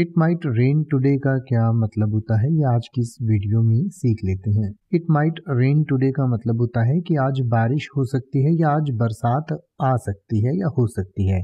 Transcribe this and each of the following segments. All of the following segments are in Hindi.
इट माइट रेन टूडे का क्या मतलब होता है ये आज की इस वीडियो में सीख लेते हैं इट माइट रेन टूडे का मतलब होता है कि आज बारिश हो सकती है या आज बरसात आ सकती है या हो सकती है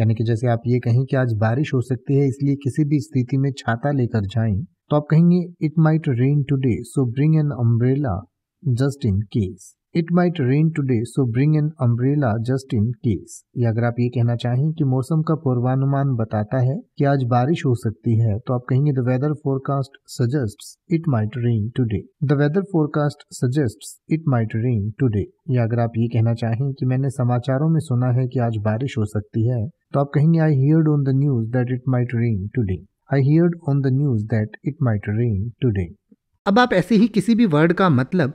यानी कि जैसे आप ये कहें कि आज बारिश हो सकती है इसलिए किसी भी स्थिति में छाता लेकर जाएं तो आप कहेंगे it might rain today so bring an umbrella just in case it might rain today so bring an umbrella just in case या अगर आप ये कहना चाहें कि मौसम का पूर्वानुमान बताता है कि आज बारिश हो सकती है तो आप कहेंगे the weather forecast suggest it might rain today the weather forecast suggest it might rain today या अगर आप ये कहना चाहें कि मैंने समाचारों में सुना है कि आज बारिश हो सकती है तो आप कहेंगे I heard on the news that it might rain today I heard on the news that it might rain today अब आप ऐसे ही किसी भी वर्ड का मतलब